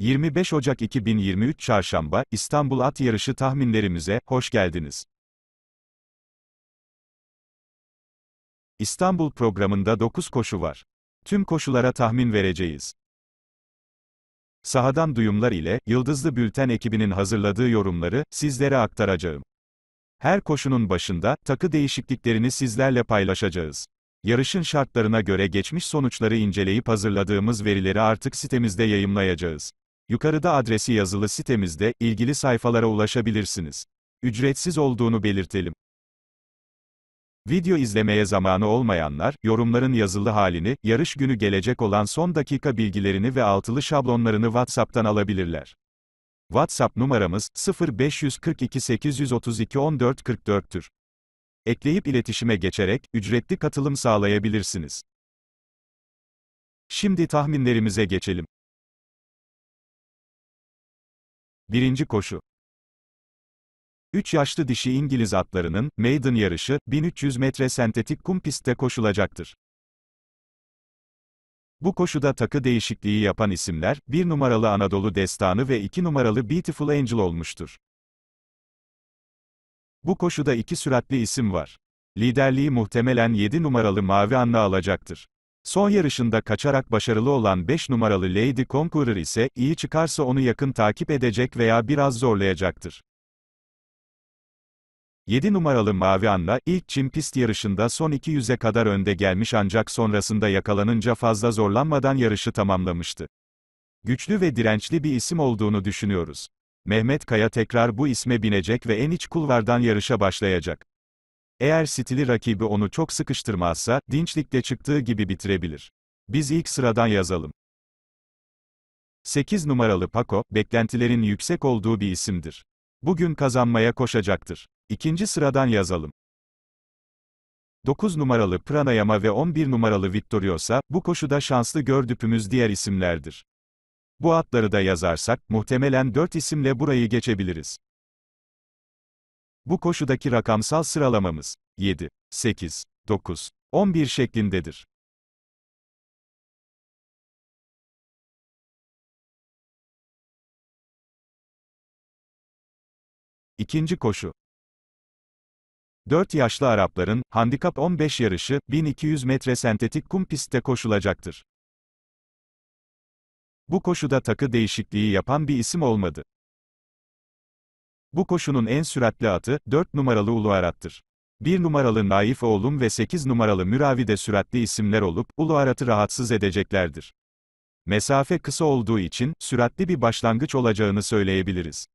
25 Ocak 2023 Çarşamba, İstanbul At Yarışı tahminlerimize, hoş geldiniz. İstanbul programında 9 koşu var. Tüm koşulara tahmin vereceğiz. Sahadan duyumlar ile, Yıldızlı Bülten ekibinin hazırladığı yorumları, sizlere aktaracağım. Her koşunun başında, takı değişikliklerini sizlerle paylaşacağız. Yarışın şartlarına göre geçmiş sonuçları inceleyip hazırladığımız verileri artık sitemizde yayımlayacağız. Yukarıda adresi yazılı sitemizde, ilgili sayfalara ulaşabilirsiniz. Ücretsiz olduğunu belirtelim. Video izlemeye zamanı olmayanlar, yorumların yazılı halini, yarış günü gelecek olan son dakika bilgilerini ve altılı şablonlarını WhatsApp'tan alabilirler. WhatsApp numaramız 0542 832 1444'tür. Ekleyip iletişime geçerek ücretli katılım sağlayabilirsiniz. Şimdi tahminlerimize geçelim. Birinci koşu 3 yaşlı dişi İngiliz atlarının, Maiden yarışı, 1300 metre sentetik kum pistte koşulacaktır. Bu koşuda takı değişikliği yapan isimler, 1 numaralı Anadolu Destanı ve 2 numaralı Beautiful Angel olmuştur. Bu koşuda iki süratli isim var. Liderliği muhtemelen 7 numaralı Mavi Anna alacaktır. Son yarışında kaçarak başarılı olan 5 numaralı Lady Conqueror ise, iyi çıkarsa onu yakın takip edecek veya biraz zorlayacaktır. 7 numaralı Mavi Anla ilk çim pist yarışında son 200'e kadar önde gelmiş ancak sonrasında yakalanınca fazla zorlanmadan yarışı tamamlamıştı. Güçlü ve dirençli bir isim olduğunu düşünüyoruz. Mehmet Kaya tekrar bu isme binecek ve en iç kulvardan yarışa başlayacak. Eğer stili rakibi onu çok sıkıştırmazsa, dinçlikle çıktığı gibi bitirebilir. Biz ilk sıradan yazalım. 8 numaralı Paco, beklentilerin yüksek olduğu bir isimdir. Bugün kazanmaya koşacaktır. İkinci sıradan yazalım. 9 numaralı Pranayama ve 11 numaralı Victoriosa, bu koşuda şanslı gördüğümüz diğer isimlerdir. Bu atları da yazarsak, muhtemelen 4 isimle burayı geçebiliriz. Bu koşudaki rakamsal sıralamamız 7, 8, 9, 11 şeklindedir. İkinci koşu. 4 yaşlı Arapların, Handikap 15 yarışı, 1200 metre sentetik kum pistte koşulacaktır. Bu koşuda takı değişikliği yapan bir isim olmadı. Bu koşunun en süratli atı, 4 numaralı Uluarat'tır. 1 numaralı Naif Oğlum ve 8 numaralı Müravi de süratli isimler olup, Uluarat'ı rahatsız edeceklerdir. Mesafe kısa olduğu için, süratli bir başlangıç olacağını söyleyebiliriz.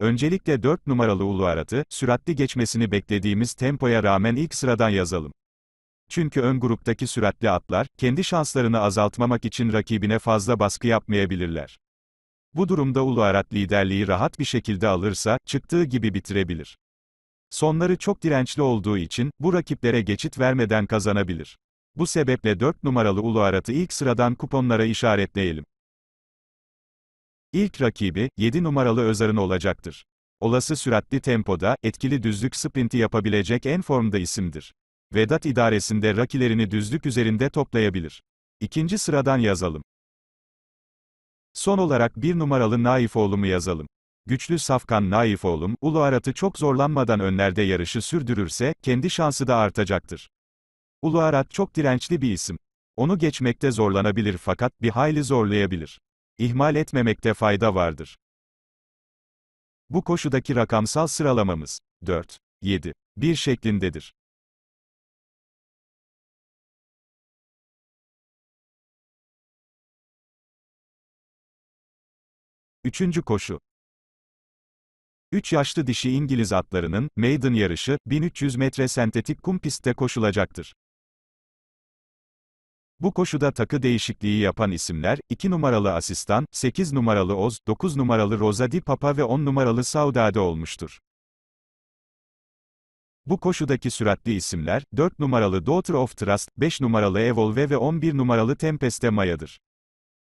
Öncelikle 4 numaralı Uluarat'ı, süratli geçmesini beklediğimiz tempoya rağmen ilk sıradan yazalım. Çünkü ön gruptaki süratli atlar, kendi şanslarını azaltmamak için rakibine fazla baskı yapmayabilirler. Bu durumda Ulu Arat liderliği rahat bir şekilde alırsa, çıktığı gibi bitirebilir. Sonları çok dirençli olduğu için, bu rakiplere geçit vermeden kazanabilir. Bu sebeple 4 numaralı Ulu Arat'ı ilk sıradan kuponlara işaretleyelim. İlk rakibi, 7 numaralı Özar'ın olacaktır. Olası süratli tempoda, etkili düzlük sprinti yapabilecek en formda isimdir. Vedat idaresinde rakilerini düzlük üzerinde toplayabilir. İkinci sıradan yazalım. Son olarak bir numaralı Naifoğlu'mu yazalım. Güçlü Safkan Naifoğlu'm, Ulu Arat'ı çok zorlanmadan önlerde yarışı sürdürürse, kendi şansı da artacaktır. Ulu Arat çok dirençli bir isim. Onu geçmekte zorlanabilir fakat bir hayli zorlayabilir. İhmal etmemekte fayda vardır. Bu koşudaki rakamsal sıralamamız 4, 7, 1 şeklindedir. Üçüncü koşu. Üç yaşlı dişi İngiliz atlarının, Maiden yarışı, 1300 metre sentetik kum pistte koşulacaktır. Bu koşuda takı değişikliği yapan isimler, 2 numaralı asistan, 8 numaralı Oz, 9 numaralı Rosa Di Papa ve 10 numaralı Saudade olmuştur. Bu koşudaki süratli isimler, 4 numaralı Daughter of Trust, 5 numaralı Evolve ve 11 numaralı Tempeste Maya'dır.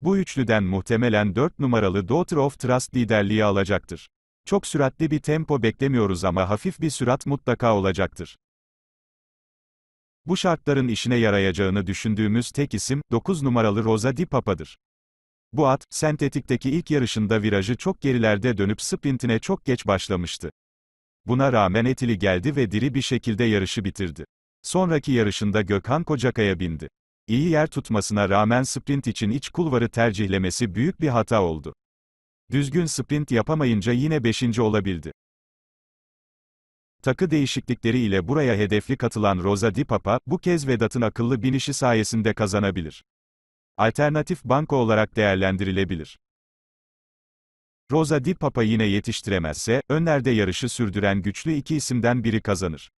Bu üçlüden muhtemelen 4 numaralı Daughter of Trust liderliği alacaktır. Çok süratli bir tempo beklemiyoruz ama hafif bir sürat mutlaka olacaktır. Bu şartların işine yarayacağını düşündüğümüz tek isim, 9 numaralı Rosa Di Papa'dır. Bu at, sentetikteki ilk yarışında virajı çok gerilerde dönüp sprintine çok geç başlamıştı. Buna rağmen etili geldi ve diri bir şekilde yarışı bitirdi. Sonraki yarışında Gökhan Kocakaya bindi. İyi yer tutmasına rağmen sprint için iç kulvarı tercihlemesi büyük bir hata oldu. Düzgün sprint yapamayınca yine 5. olabildi. Takı değişiklikleri ile buraya hedefli katılan Rosa Di Papa, bu kez Vedat'ın akıllı binişi sayesinde kazanabilir. Alternatif banko olarak değerlendirilebilir. Rosa Di Papa yine yetiştiremezse, önlerde yarışı sürdüren güçlü iki isimden biri kazanır.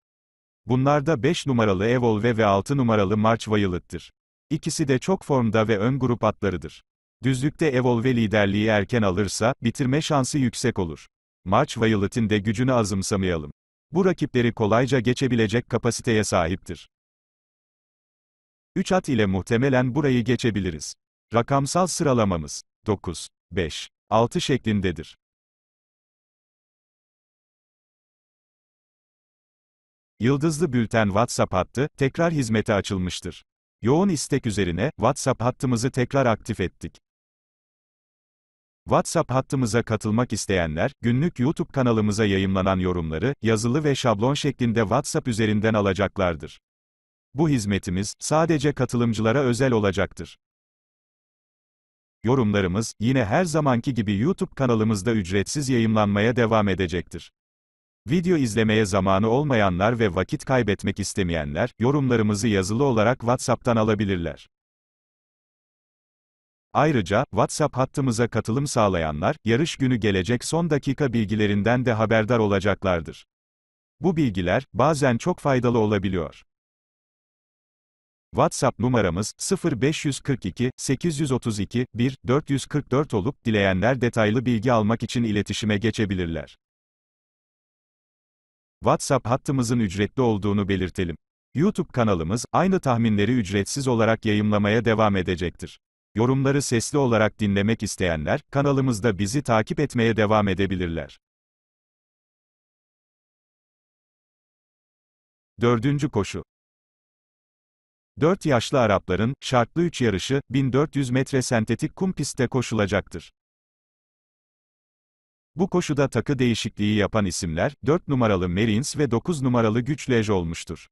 Bunlarda 5 numaralı Evolve ve 6 numaralı March Violet'tir. İkisi de çok formda ve ön grup atlarıdır. Düzlükte Evolve liderliği erken alırsa, bitirme şansı yüksek olur. March Violet'in de gücünü azımsamayalım. Bu rakipleri kolayca geçebilecek kapasiteye sahiptir. 3 at ile muhtemelen burayı geçebiliriz. Rakamsal sıralamamız 9, 5, 6 şeklindedir. Yıldızlı Bülten WhatsApp hattı, tekrar hizmete açılmıştır. Yoğun istek üzerine, WhatsApp hattımızı tekrar aktif ettik. WhatsApp hattımıza katılmak isteyenler, günlük YouTube kanalımıza yayımlanan yorumları, yazılı ve şablon şeklinde WhatsApp üzerinden alacaklardır. Bu hizmetimiz, sadece katılımcılara özel olacaktır. Yorumlarımız, yine her zamanki gibi YouTube kanalımızda ücretsiz yayımlanmaya devam edecektir. Video izlemeye zamanı olmayanlar ve vakit kaybetmek istemeyenler, yorumlarımızı yazılı olarak WhatsApp'tan alabilirler. Ayrıca, WhatsApp hattımıza katılım sağlayanlar, yarış günü gelecek son dakika bilgilerinden de haberdar olacaklardır. Bu bilgiler, bazen çok faydalı olabiliyor. WhatsApp numaramız 0542 832 1 444 olup dileyenler detaylı bilgi almak için iletişime geçebilirler. WhatsApp hattımızın ücretli olduğunu belirtelim. YouTube kanalımız, aynı tahminleri ücretsiz olarak yayımlamaya devam edecektir. Yorumları sesli olarak dinlemek isteyenler, kanalımızda bizi takip etmeye devam edebilirler. Dördüncü koşu 4 yaşlı Arapların, şartlı 3 yarışı, 1400 metre sentetik kum pistte koşulacaktır. Bu koşuda takı değişikliği yapan isimler, 4 numaralı Marines ve 9 numaralı Güçlej olmuştur.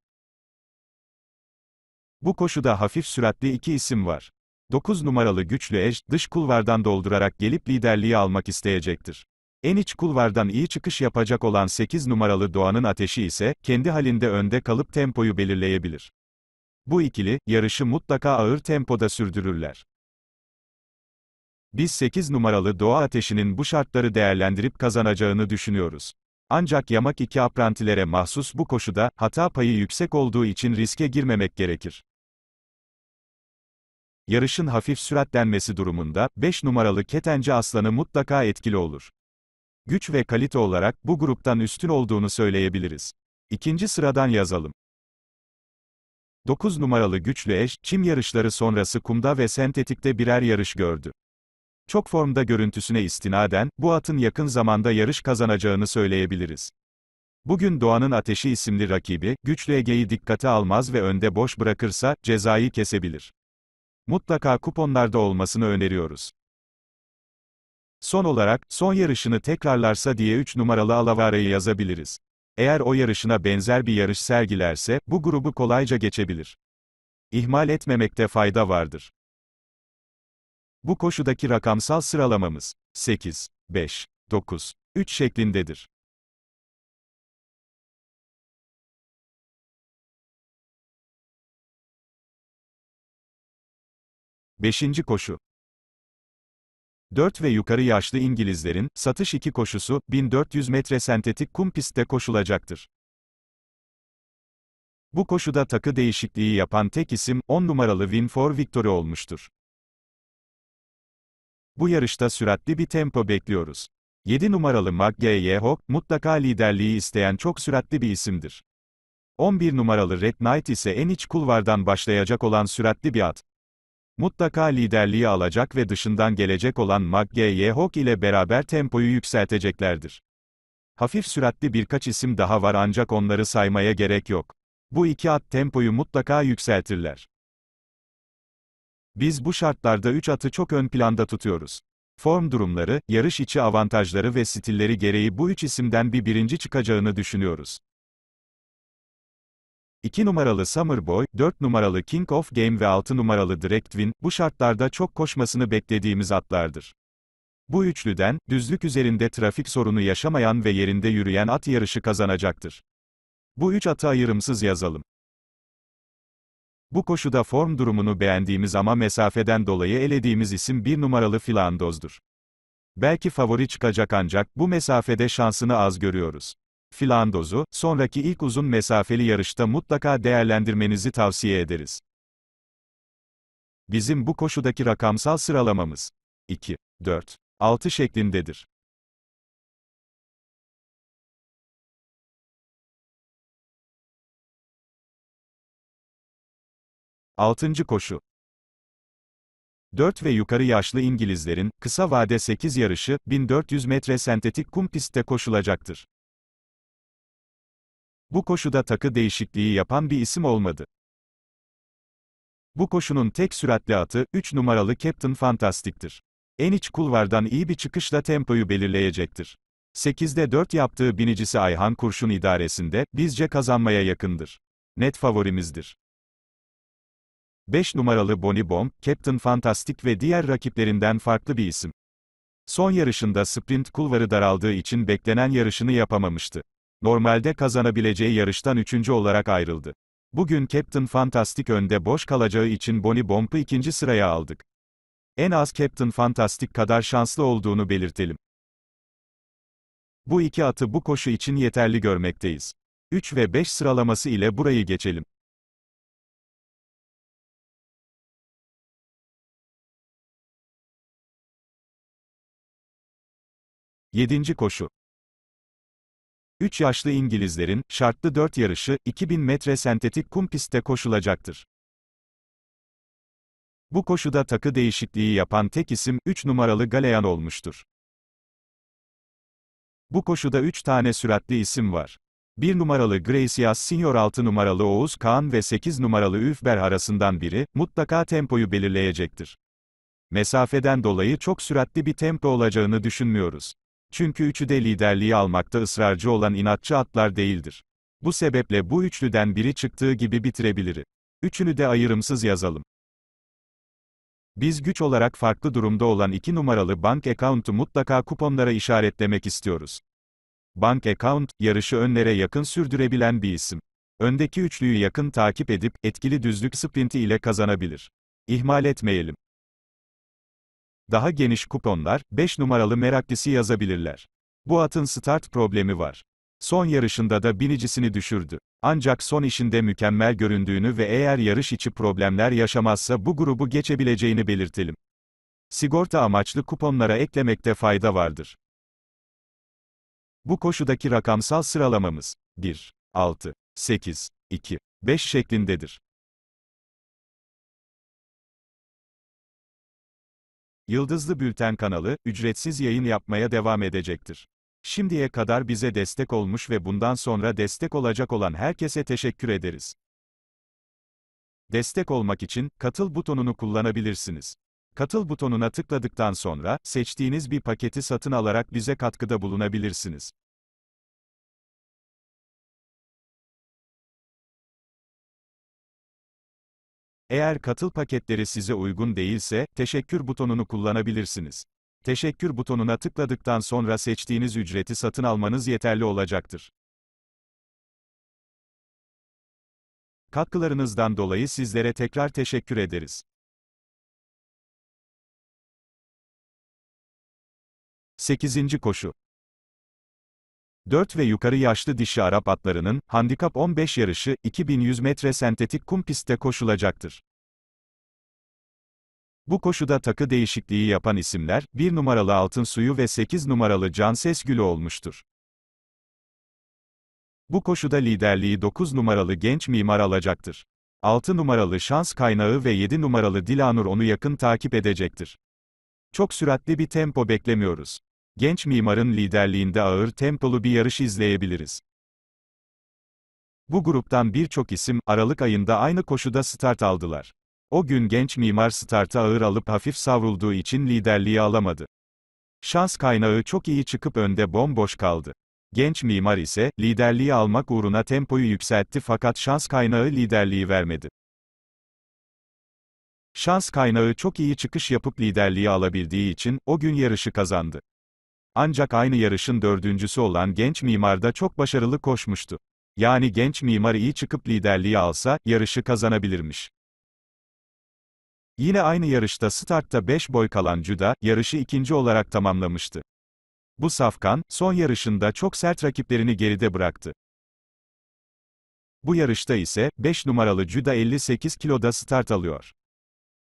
Bu koşuda hafif süratli iki isim var. 9 numaralı güçlü eş, dış kulvardan doldurarak gelip liderliği almak isteyecektir. En iç kulvardan iyi çıkış yapacak olan 8 numaralı Doğan'ın ateşi ise, kendi halinde önde kalıp tempoyu belirleyebilir. Bu ikili, yarışı mutlaka ağır tempoda sürdürürler. Biz 8 numaralı doğa ateşinin bu şartları değerlendirip kazanacağını düşünüyoruz. Ancak yamak iki aprantilere mahsus bu koşuda, hata payı yüksek olduğu için riske girmemek gerekir. Yarışın hafif süratlenmesi durumunda, 5 numaralı ketenci aslanı mutlaka etkili olur. Güç ve kalite olarak, bu gruptan üstün olduğunu söyleyebiliriz. İkinci sıradan yazalım. 9 numaralı güçlü eş, çim yarışları sonrası kumda ve sentetikte birer yarış gördü. Çok formda görüntüsüne istinaden, bu atın yakın zamanda yarış kazanacağını söyleyebiliriz. Bugün Doğan'ın Ateşi isimli rakibi, güçlü Ege'yi dikkate almaz ve önde boş bırakırsa, cezayı kesebilir. Mutlaka kuponlarda olmasını öneriyoruz. Son olarak, son yarışını tekrarlarsa diye 3 numaralı Alavara'yı yazabiliriz. Eğer o yarışına benzer bir yarış sergilerse, bu grubu kolayca geçebilir. İhmal etmemekte fayda vardır. Bu koşudaki rakamsal sıralamamız 8, 5, 9, 3 şeklindedir. Beşinci koşu 4 ve yukarı yaşlı İngilizlerin, satış 2 koşusu, 1400 metre sentetik kum pistte koşulacaktır. Bu koşuda takı değişikliği yapan tek isim, 10 numaralı Win for Victory olmuştur. Bu yarışta süratli bir tempo bekliyoruz. 7 numaralı Maggie Hawk, mutlaka liderliği isteyen çok süratli bir isimdir. 11 numaralı Red Knight ise en iç kulvardan başlayacak olan süratli bir at. Mutlaka liderliği alacak ve dışından gelecek olan Maggie Hawk ile beraber tempoyu yükselteceklerdir. Hafif süratli birkaç isim daha var ancak onları saymaya gerek yok. Bu iki at tempoyu mutlaka yükseltirler. Biz bu şartlarda 3 atı çok ön planda tutuyoruz. Form durumları, yarış içi avantajları ve stilleri gereği bu üç isimden bir birinci çıkacağını düşünüyoruz. 2 numaralı Summer Boy, 4 numaralı King of Game ve 6 numaralı Directwin, bu şartlarda çok koşmasını beklediğimiz atlardır. Bu üçlüden, düzlük üzerinde trafik sorunu yaşamayan ve yerinde yürüyen at yarışı kazanacaktır. Bu üç atı ayırımsız yazalım. Bu koşuda form durumunu beğendiğimiz ama mesafeden dolayı elediğimiz isim bir numaralı Filandoz'dur. Belki favori çıkacak ancak bu mesafede şansını az görüyoruz. Filandoz'u, sonraki ilk uzun mesafeli yarışta mutlaka değerlendirmenizi tavsiye ederiz. Bizim bu koşudaki rakamsal sıralamamız 2, 4, 6 şeklindedir. Altıncı koşu 4 ve yukarı yaşlı İngilizlerin, kısa vade 8 yarışı, 1400 metre sentetik kum pistte koşulacaktır. Bu koşuda takı değişikliği yapan bir isim olmadı. Bu koşunun tek süratli atı, 3 numaralı Captain Fantastic'tir. En iç kulvardan iyi bir çıkışla tempoyu belirleyecektir. 8'de 4 yaptığı binicisi Ayhan Kurşun idaresinde, bizce kazanmaya yakındır. Net favorimizdir. 5 numaralı Bonnie Bomb, Captain Fantastic ve diğer rakiplerinden farklı bir isim. Son yarışında sprint kulvarı daraldığı için beklenen yarışını yapamamıştı. Normalde kazanabileceği yarıştan üçüncü olarak ayrıldı. Bugün Captain Fantastic önde boş kalacağı için Bonnie Bomb'ı ikinci sıraya aldık. En az Captain Fantastic kadar şanslı olduğunu belirtelim. Bu iki atı bu koşu için yeterli görmekteyiz. 3 ve 5 sıralaması ile burayı geçelim. 7. koşu 3 yaşlı İngilizlerin, şartlı 4 yarışı, 2000 metre sentetik kum pistte koşulacaktır. Bu koşuda takı değişikliği yapan tek isim, 3 numaralı Galeyan olmuştur. Bu koşuda 3 tane süratli isim var. 1 numaralı Gracias Senior 6 numaralı Oğuz Kaan ve 8 numaralı Üfber arasından biri, mutlaka tempoyu belirleyecektir. Mesafeden dolayı çok süratli bir tempo olacağını düşünmüyoruz. Çünkü üçü de liderliği almakta ısrarcı olan inatçı atlar değildir. Bu sebeple bu üçlüden biri çıktığı gibi bitirebilir. Üçünü de ayrımsız yazalım. Biz güç olarak farklı durumda olan iki numaralı bank account'u mutlaka kuponlara işaretlemek istiyoruz. Bank account, yarışı önlere yakın sürdürebilen bir isim. Öndeki üçlüyü yakın takip edip, etkili düzlük sprinti ile kazanabilir. İhmal etmeyelim daha geniş kuponlar, 5 numaralı meraklısı yazabilirler. Bu atın start problemi var. Son yarışında da binicisini düşürdü. Ancak son işinde mükemmel göründüğünü ve eğer yarış içi problemler yaşamazsa bu grubu geçebileceğini belirtelim. Sigorta amaçlı kuponlara eklemekte fayda vardır. Bu koşudaki rakamsal sıralamamız 1, 6, 8, 2, 5 şeklindedir. Yıldızlı Bülten kanalı, ücretsiz yayın yapmaya devam edecektir. Şimdiye kadar bize destek olmuş ve bundan sonra destek olacak olan herkese teşekkür ederiz. Destek olmak için, katıl butonunu kullanabilirsiniz. Katıl butonuna tıkladıktan sonra, seçtiğiniz bir paketi satın alarak bize katkıda bulunabilirsiniz. Eğer katıl paketleri size uygun değilse, teşekkür butonunu kullanabilirsiniz. Teşekkür butonuna tıkladıktan sonra seçtiğiniz ücreti satın almanız yeterli olacaktır. Katkılarınızdan dolayı sizlere tekrar teşekkür ederiz. Sekizinci koşu 4 ve yukarı yaşlı dişi Arap atlarının, handikap 15 yarışı, 2100 metre sentetik kum pistte koşulacaktır. Bu koşuda takı değişikliği yapan isimler, 1 numaralı Altın Suyu ve 8 numaralı Canses Gülü olmuştur. Bu koşuda liderliği 9 numaralı genç mimar alacaktır. 6 numaralı şans kaynağı ve 7 numaralı Dilanur onu yakın takip edecektir. Çok süratli bir tempo beklemiyoruz. Genç mimarın liderliğinde ağır tempolu bir yarış izleyebiliriz. Bu gruptan birçok isim, Aralık ayında aynı koşuda start aldılar. O gün genç mimar starta ağır alıp hafif savrulduğu için liderliği alamadı. Şans kaynağı çok iyi çıkıp önde bomboş kaldı. Genç mimar ise, liderliği almak uğruna tempoyu yükseltti fakat şans kaynağı liderliği vermedi. Şans kaynağı çok iyi çıkış yapıp liderliği alabildiği için, o gün yarışı kazandı. Ancak aynı yarışın dördüncüsü olan genç mimar da çok başarılı koşmuştu. Yani genç mimar iyi çıkıp liderliği alsa, yarışı kazanabilirmiş. Yine aynı yarışta startta 5 boy kalan Cüda, yarışı ikinci olarak tamamlamıştı. Bu Safkan, son yarışında çok sert rakiplerini geride bıraktı. Bu yarışta ise, 5 numaralı Cuda 58 kiloda start alıyor.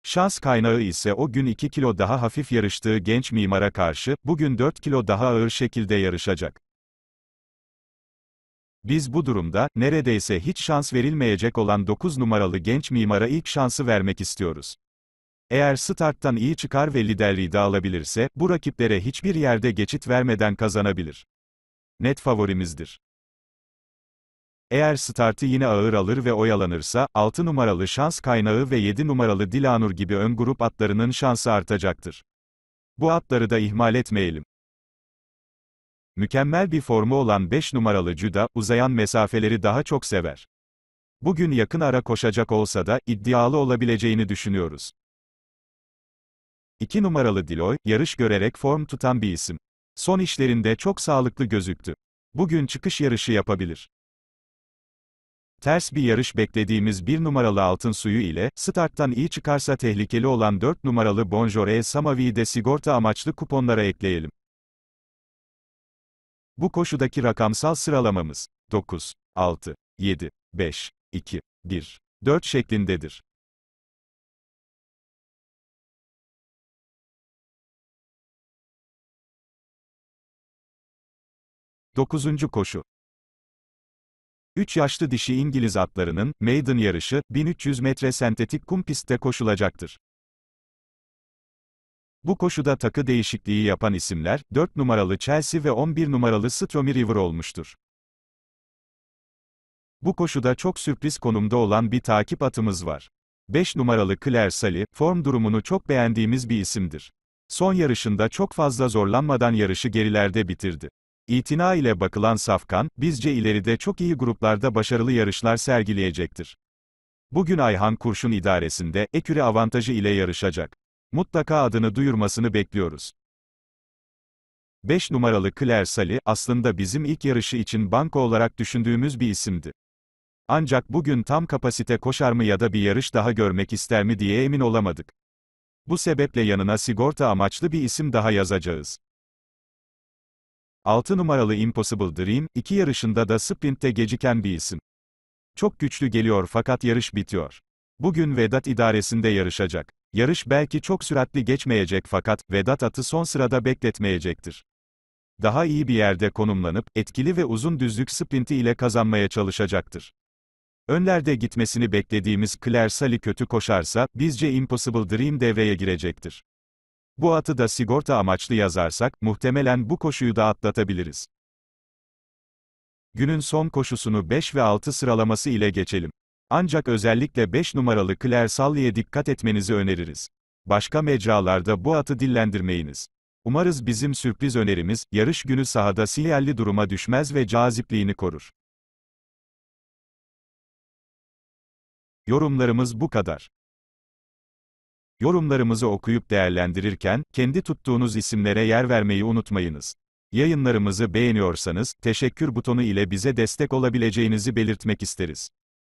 Şans kaynağı ise o gün 2 kilo daha hafif yarıştığı genç mimara karşı, bugün 4 kilo daha ağır şekilde yarışacak. Biz bu durumda, neredeyse hiç şans verilmeyecek olan 9 numaralı genç mimara ilk şansı vermek istiyoruz. Eğer starttan iyi çıkar ve liderliği de alabilirse, bu rakiplere hiçbir yerde geçit vermeden kazanabilir. Net favorimizdir. Eğer startı yine ağır alır ve oyalanırsa, 6 numaralı şans kaynağı ve 7 numaralı Dilanur gibi ön grup atlarının şansı artacaktır. Bu atları da ihmal etmeyelim. Mükemmel bir formu olan 5 numaralı Cuda, uzayan mesafeleri daha çok sever. Bugün yakın ara koşacak olsa da, iddialı olabileceğini düşünüyoruz. 2 numaralı Diloy, yarış görerek form tutan bir isim. Son işlerinde çok sağlıklı gözüktü. Bugün çıkış yarışı yapabilir. Ters bir yarış beklediğimiz bir numaralı altın suyu ile, starttan iyi çıkarsa tehlikeli olan 4 numaralı Bonjour Bonjore Samavi de sigorta amaçlı kuponlara ekleyelim. Bu koşudaki rakamsal sıralamamız, 9, 6, 7, 5, 2, 1, 4 şeklindedir. Dokuzuncu koşu. 3 yaşlı dişi İngiliz atlarının, Maiden yarışı, 1300 metre sentetik kum pistte koşulacaktır. Bu koşuda takı değişikliği yapan isimler, 4 numaralı Chelsea ve 11 numaralı Stromy River olmuştur. Bu koşuda çok sürpriz konumda olan bir takip atımız var. 5 numaralı Claire Sally, form durumunu çok beğendiğimiz bir isimdir. Son yarışında çok fazla zorlanmadan yarışı gerilerde bitirdi. İtina ile bakılan Safkan, bizce ileride çok iyi gruplarda başarılı yarışlar sergileyecektir. Bugün Ayhan Kurşun idaresinde, eküre avantajı ile yarışacak. Mutlaka adını duyurmasını bekliyoruz. 5 numaralı Claire Sali, aslında bizim ilk yarışı için banko olarak düşündüğümüz bir isimdi. Ancak bugün tam kapasite koşar mı ya da bir yarış daha görmek ister mi diye emin olamadık. Bu sebeple yanına sigorta amaçlı bir isim daha yazacağız. 6 numaralı Impossible Dream, iki yarışında da sprintte geciken bir isim. Çok güçlü geliyor fakat yarış bitiyor. Bugün Vedat idaresinde yarışacak. Yarış belki çok süratli geçmeyecek fakat Vedat atı son sırada bekletmeyecektir. Daha iyi bir yerde konumlanıp etkili ve uzun düzlük sprinti ile kazanmaya çalışacaktır. Önlerde gitmesini beklediğimiz Claire Sally kötü koşarsa bizce Impossible Dream devreye girecektir. Bu atı da sigorta amaçlı yazarsak, muhtemelen bu koşuyu da atlatabiliriz. Günün son koşusunu 5 ve 6 sıralaması ile geçelim. Ancak özellikle 5 numaralı Claire Sally'e dikkat etmenizi öneririz. Başka mecralarda bu atı dillendirmeyiniz. Umarız bizim sürpriz önerimiz, yarış günü sahada sinyalli duruma düşmez ve cazipliğini korur. Yorumlarımız bu kadar. Yorumlarımızı okuyup değerlendirirken, kendi tuttuğunuz isimlere yer vermeyi unutmayınız. Yayınlarımızı beğeniyorsanız, teşekkür butonu ile bize destek olabileceğinizi belirtmek isteriz.